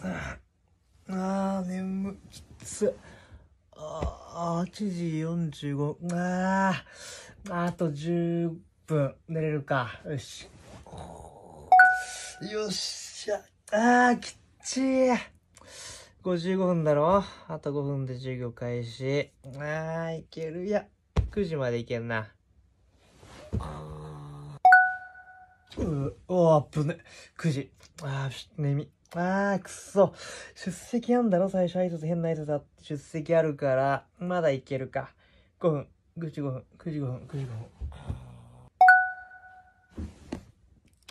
ああ、眠、きつ。ああ、8時45。ああ、あと10分寝れるか。よし。よっしゃ。ああ、きっちい。55分だろあと5分で授業開始。ああ、いける。いや、9時までいけんな。うおー、あぶね。9時。ああ、眠い。あー、くそ。出席あんだろ最初挨拶変な挨拶だって。出席あるから、まだいけるか。5分、9時5分、9時5分、9時5分。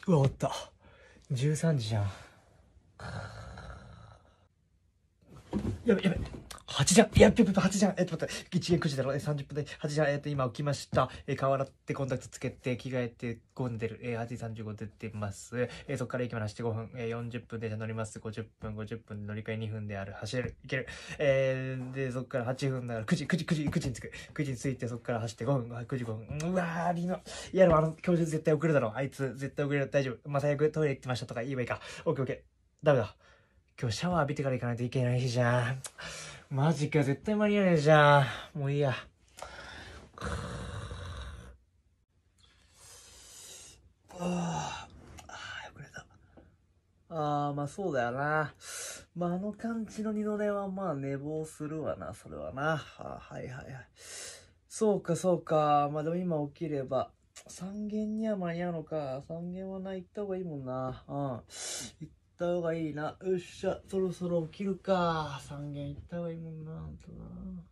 うわ、終わった。13時じゃん。やべ、やべ。八時半。いや、ぴょぴょ時半。えっと、待って、1円9時だろ。え、30分で八時半。えっと、今起きました。え、顔洗ってコンタクトつけて、着替えて、5分出る。え、8時五で出てます。え、そこから駅まで走って5分。え、40分で乗ります。50分、50分で乗り換え2分である。走れる。いける。えー、で、そこから8分だから9時、9時、9時、9時に着く。9時に着いて、そこから走って5分、9時5分。うわー、リノ。いや、あの、教授絶対遅れるだろ。あいつ、絶対遅れる。大丈夫。まあ、最悪トイレ行ってましたとか言えばいいか。オッケーオッケー。ダメだ。今日シャワー浴びてから行かないといけないじゃん。マジか、絶対間に合わねえじゃん。もういいや。ああ、ああ、まあそうだよな。まああの感じの二度寝はまあ寝坊するわな、それはな。あはいはいはい。そうかそうか。まあでも今起きれば。三軒には間に合うのか。三軒はな、行った方がいいもんな。うん。った方がいいな。よっしゃ、そろそろ起きるか。3軒行った方がいいもんな、ほんとな。